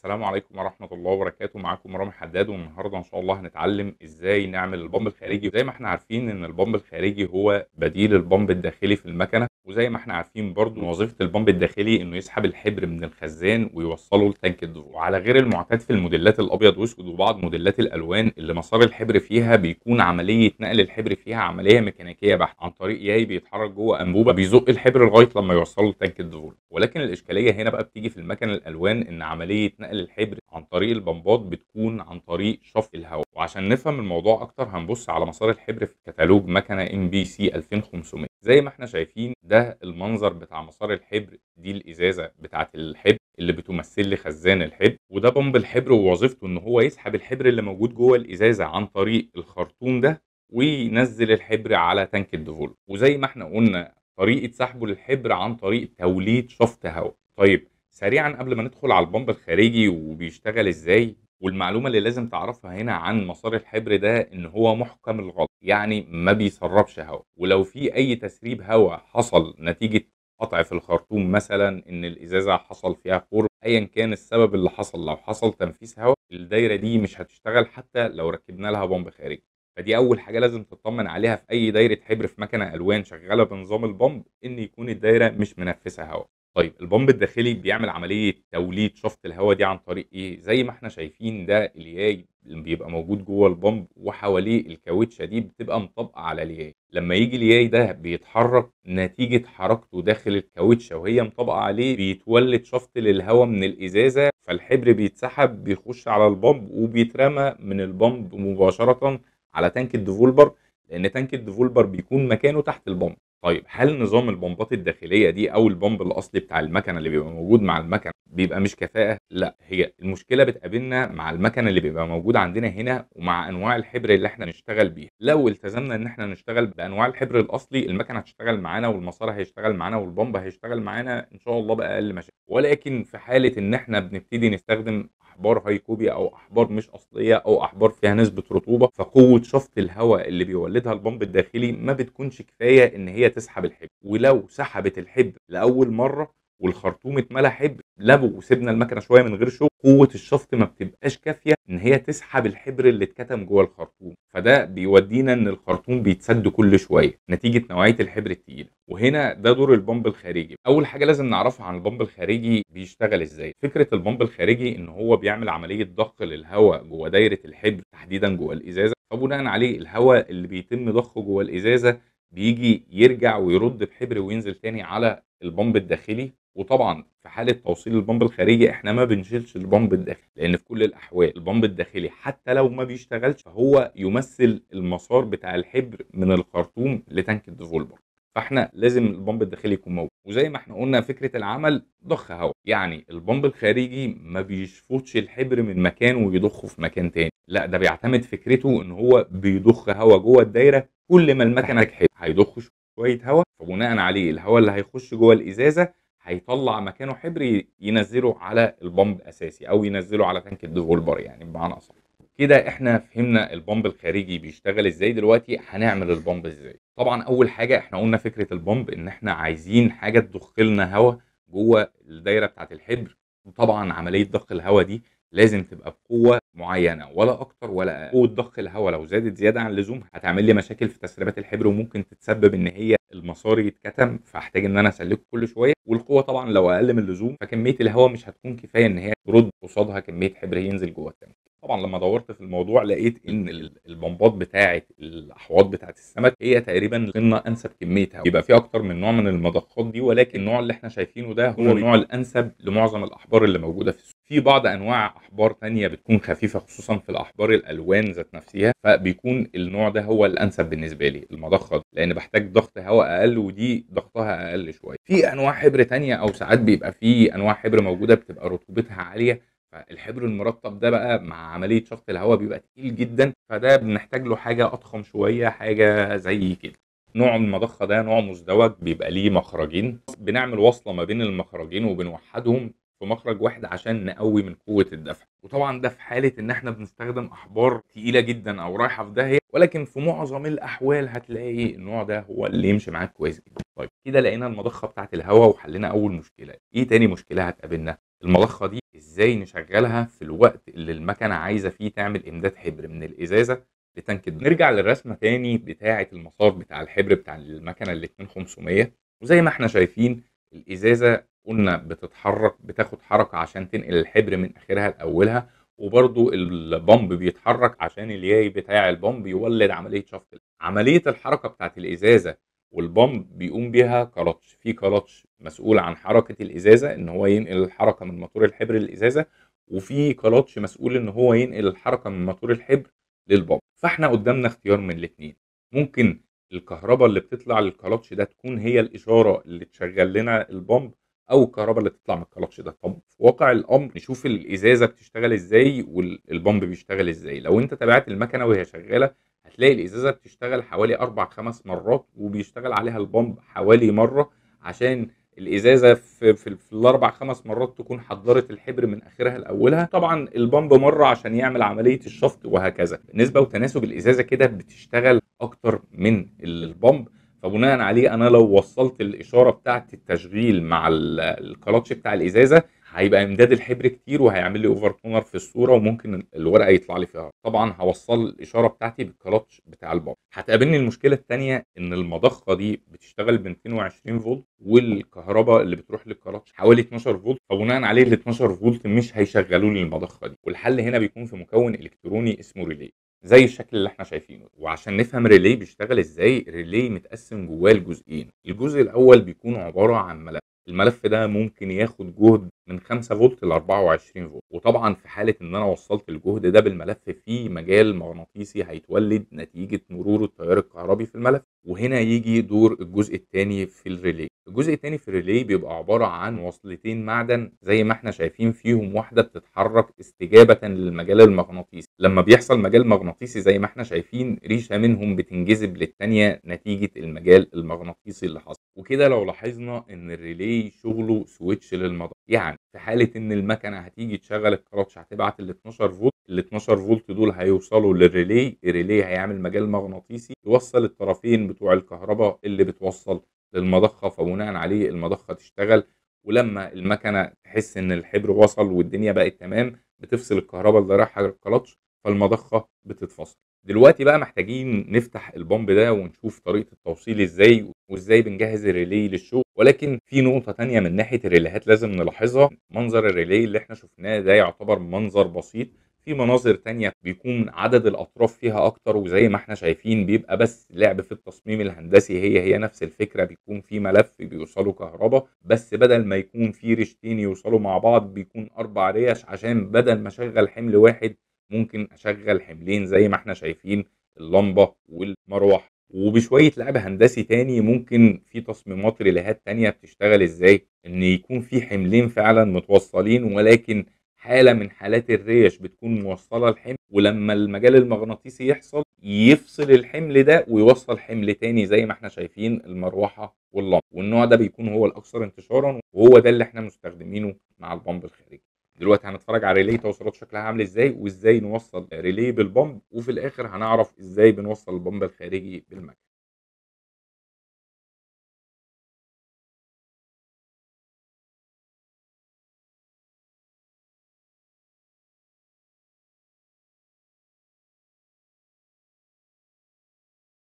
السلام عليكم ورحمة الله وبركاته معاكم رامي حداد والنهاردة إن شاء الله هنتعلم إزاي نعمل البامب الخارجي زي ما احنا عارفين إن البامب الخارجي هو بديل البامب الداخلي في المكنة وزي ما احنا عارفين برضو وظيفه البمب الداخلي انه يسحب الحبر من الخزان ويوصله لتانك الضوء وعلى غير المعتاد في الموديلات الابيض واسود وبعض موديلات الالوان اللي مسار الحبر فيها بيكون عمليه نقل الحبر فيها عمليه ميكانيكيه بحته عن طريق ياي بيتحرك جوه انبوبه بيزق الحبر لغايه لما يوصله لتانك الضوء ولكن الاشكاليه هنا بقى بتيجي في المكن الالوان ان عمليه نقل الحبر عن طريق البمبات بتكون عن طريق شفط الهواء وعشان نفهم الموضوع اكتر هنبص على مسار الحبر في كتالوج مكنه ام بي سي 2500 زي ما احنا شايفين ده المنظر بتاع مسار الحبر دي الازازه بتاعه الحبر اللي بتمثل لي خزان الحبر وده بمب الحبر ووظيفته ان هو يسحب الحبر اللي موجود جوه الازازه عن طريق الخرطوم ده وينزل الحبر على تانك الدفول وزي ما احنا قلنا طريقه سحبه للحبر عن طريق توليد شفط هواء طيب سريعا قبل ما ندخل على البمب الخارجي وبيشتغل ازاي والمعلومة اللي لازم تعرفها هنا عن مسار الحبر ده إن هو محكم الغلط يعني ما بيسربش هواء ولو في أي تسريب هواء حصل نتيجة قطع في الخرطوم مثلا ان الازازه حصل فيها خور ايا كان السبب اللي حصل لو حصل تنفيس هواء الدايره دي مش هتشتغل حتى لو ركبنا لها بمب خارجي فدي اول حاجه لازم تطمن عليها في اي دايره حبر في مكنه الوان شغاله بنظام البمب ان يكون الدايره مش منفسه هواء طيب البمب الداخلي بيعمل عملية توليد شفط الهواء دي عن طريق إيه؟ زي ما إحنا شايفين ده الياي اللي بيبقى موجود جوه البمب وحواليه الكاوتشة دي بتبقى مطابقة على الياي لما يجي الياي ده بيتحرك نتيجة حركته داخل الكاوتشة وهي مطابقة عليه بيتولد شفط للهواء من الإزازة فالحبر بيتسحب بيخش على البمب وبيترمى من البمب مباشرة على تانك الديفولبر لأن تانك الديفولبر بيكون مكانه تحت البمب طيب هل نظام البمبات الداخليه دي او البمب الاصلي بتاع المكنه اللي بيبقى موجود مع المكنه بيبقى مش كفاءه لا هي المشكله بتقابلنا مع المكنه اللي بيبقى موجود عندنا هنا ومع انواع الحبر اللي احنا نشتغل بيها لو التزمنا ان احنا نشتغل بانواع الحبر الاصلي المكنه هتشتغل معانا والمسار هيشتغل معانا والبمب هيشتغل معانا ان شاء الله باقل مشاكل ولكن في حاله ان احنا بنبتدي نستخدم احبار هايكوبيا او احبار مش اصليه او احبار فيها نسبه رطوبه فقوه شفط الهواء اللي بيولدها البمب الداخلي ما بتكونش كفايه ان هي تسحب الحبر ولو سحبت الحبر لاول مره والخرطوم اتملى حبر لو سيبنا المكنه شويه من غير شغل قوه الشفط ما بتبقاش كافيه ان هي تسحب الحبر اللي اتكتم جوه الخرطوم فده بيودينا ان الخرطوم بيتسد كل شويه نتيجه نوعيه الحبر التقيله وهنا ده دور البمب الخارجي اول حاجه لازم نعرفها عن البمب الخارجي بيشتغل ازاي فكره البمب الخارجي ان هو بيعمل عمليه ضخ للهواء جوه دايره الحبر تحديدا جوه الازازه فبناء عليه الهواء اللي بيتم ضخه جوه الازازه بيجي يرجع ويرد بحبر وينزل تاني على البمب الداخلي وطبعا في حاله توصيل البمب الخارجي احنا ما بنشيلش البمب الداخلي لان في كل الاحوال البمب الداخلي حتى لو ما بيشتغلش فهو يمثل المسار بتاع الحبر من الخرطوم لتانك الديفولبر فاحنا لازم البمب الداخلي يكون موجود وزي ما احنا قلنا فكره العمل ضخ هواء يعني البمب الخارجي ما بيشفطش الحبر من مكان ويضخه في مكان تاني لا ده بيعتمد فكرته ان هو بيضخ هواء جوه الدايره كل ما المكنه هيضخ شويه هواء فبناء عليه الهواء اللي هيخش جوه الازازه هيطلع مكانه حبر ينزله على البمب الاساسي او ينزله على تانك الديفولبر يعني بمعنى اصح كده احنا فهمنا البمب الخارجي بيشتغل ازاي دلوقتي هنعمل البمب ازاي طبعا اول حاجه احنا قلنا فكره البمب ان احنا عايزين حاجه تضخ لنا هواء جوه الدايره بتاعه الحبر وطبعا عمليه ضخ الهواء دي لازم تبقى بقوه معينه ولا اكتر ولا أقل قوه ضخ الهواء لو زادت زياده عن اللزوم هتعمل لي مشاكل في تسريبات الحبر وممكن تتسبب ان هي المسار يتكتم فاحتاج ان انا اسلكه كل شويه والقوه طبعا لو اقل من اللزوم فكميه الهواء مش هتكون كفايه ان هي ترد قصادها كميه حبر ينزل جوه التانك طبعا لما دورت في الموضوع لقيت ان البمبات بتاعه الاحواض بتاعه السمك هي تقريبا قلنا انسب كميتها يبقى في اكتر من نوع من المضخات دي ولكن النوع اللي احنا شايفينه ده هو النوع الانسب لمعظم الاحبار اللي موجوده في السوق في بعض انواع احبار تانية بتكون خفيفه خصوصا في الاحبار الالوان ذات نفسها فبيكون النوع ده هو الانسب بالنسبه لي المضخه دي لان بحتاج ضغط هواء اقل ودي ضغطها اقل شويه في انواع حبر تانية او ساعات بيبقى في انواع حبر موجوده بتبقى رطوبتها عاليه فالحبر المرطب ده بقى مع عمليه شفط الهواء بيبقى تقيل جدا فده بنحتاج له حاجه اضخم شويه حاجه زي كده نوع المضخه ده نوع مزدوج بيبقى ليه مخرجين بنعمل وصله ما بين المخرجين وبنوحدهم في مخرج واحد عشان نقوي من قوه الدفع وطبعا ده في حاله ان احنا بنستخدم احبار تقيله جدا او رايحه في داهيه ولكن في معظم الاحوال هتلاقي النوع ده هو اللي يمشي معاك كويس جدا طيب كده لقينا المضخه بتاعت الهواء وحلينا اول مشكله ايه تاني مشكله هتقابلنا المضخه دي ازاي نشغلها في الوقت اللي المكنه عايزه فيه تعمل امداد حبر من الازازه لتنكد نرجع للرسمه تاني بتاعه المسار بتاع الحبر بتاع المكنه ال 2500 وزي ما احنا شايفين الازازه قلنا بتتحرك بتاخد حركه عشان تنقل الحبر من اخرها لاولها وبرضو البومب بيتحرك عشان الياي بتاع البومب يولد عمليه شفط عمليه الحركه بتاعه الازازه والبامب بيقوم بيها كلتش في كلتش مسؤول عن حركه الازازه ان هو ينقل الحركه من موتور الحبر للازازه وفي كلتش مسؤول ان هو ينقل الحركه من موتور الحبر للبامب فاحنا قدامنا اختيار من الاثنين ممكن الكهرباء اللي بتطلع للكلتش ده تكون هي الاشاره اللي تشغل لنا البامب او الكهرباء اللي بتطلع من الكلتش ده طب في واقع الامر نشوف الازازه بتشتغل ازاي والبامب بيشتغل ازاي لو انت تابعت المكنه وهي شغاله هتلاقي الازازه بتشتغل حوالي اربع خمس مرات وبيشتغل عليها البمب حوالي مره عشان الازازه في, في, في الاربع خمس مرات تكون حضرت الحبر من اخرها لاولها طبعا البمب مره عشان يعمل عمليه الشفط وهكذا نسبه وتناسب الازازه كده بتشتغل اكتر من البمب فبناء عليه انا لو وصلت الاشاره بتاعه التشغيل مع الكلاتش بتاع الازازه هيبقى امداد الحبر كتير وهيعمل لي اوفر كونر في الصوره وممكن الورقه يطلع لي فيها طبعا هوصل الاشاره بتاعتي بالكلاتش بتاع الباب هتقابلني المشكله الثانيه ان المضخه دي بتشتغل ب 220 فولت والكهرباء اللي بتروح للكلاتش حوالي 12 فولت فبناء عليه ال 12 فولت مش هيشغلوا لي المضخه دي والحل هنا بيكون في مكون الكتروني اسمه ريلي زي الشكل اللي احنا شايفينه وعشان نفهم ريلي بيشتغل ازاي ريلي متقسم جواه لجزئين الجزء الاول بيكون عباره عن ملف الملف ده ممكن ياخد جهد من 5 فولت ل 24 فولت وطبعا في حاله ان انا وصلت الجهد ده بالملف في مجال مغناطيسي هيتولد نتيجه مرور التيار الكهربي في الملف وهنا يجي دور الجزء الثاني في الريلي الجزء الثاني في الريلي بيبقى عباره عن وصلتين معدن زي ما احنا شايفين فيهم واحده بتتحرك استجابه للمجال المغناطيسي لما بيحصل مجال مغناطيسي زي ما احنا شايفين ريشه منهم بتنجذب للثانيه نتيجه المجال المغناطيسي اللي حصل وكده لو لاحظنا ان الريلي شغله سويتش للمضى يعني في حاله ان المكنه هتيجي تشغل الكراتش هتبعت ال 12 فولت ال 12 فولت دول هيوصلوا للريلي الريلي هيعمل مجال مغناطيسي يوصل الطرفين بتوع الكهرباء اللي بتوصل للمضخه فبناء عليه المضخه تشتغل ولما المكنه تحس ان الحبر وصل والدنيا بقت تمام بتفصل الكهرباء اللي رايحه للكلاتش فالمضخه بتتفصل دلوقتي بقى محتاجين نفتح البومب ده ونشوف طريقه التوصيل ازاي وازاي بنجهز الريلي للشغل ولكن في نقطه تانية من ناحيه الريليهات لازم نلاحظها منظر الريلي اللي احنا شفناه ده يعتبر منظر بسيط في مناظر تانية بيكون عدد الأطراف فيها أكتر وزي ما احنا شايفين بيبقى بس لعب في التصميم الهندسي هي هي نفس الفكرة بيكون في ملف بيوصله كهرباء بس بدل ما يكون في ريشتين يوصلوا مع بعض بيكون أربع ريش عشان بدل ما أشغل حمل واحد ممكن اشغل حملين زي ما احنا شايفين اللمبه والمروحه وبشويه لعب هندسي تاني ممكن في تصميمات ريليهات تانية بتشتغل ازاي ان يكون في حملين فعلا متوصلين ولكن حاله من حالات الريش بتكون موصله الحمل ولما المجال المغناطيسي يحصل يفصل الحمل ده ويوصل حمل تاني زي ما احنا شايفين المروحه واللمبه والنوع ده بيكون هو الاكثر انتشارا وهو ده اللي احنا مستخدمينه مع البامب الخارجي دلوقتي هنتفرج على ريلي توصيلات شكلها عامل ازاي وازاي نوصل ريلي بالبمب وفي الاخر هنعرف ازاي بنوصل البمب الخارجي بالمكن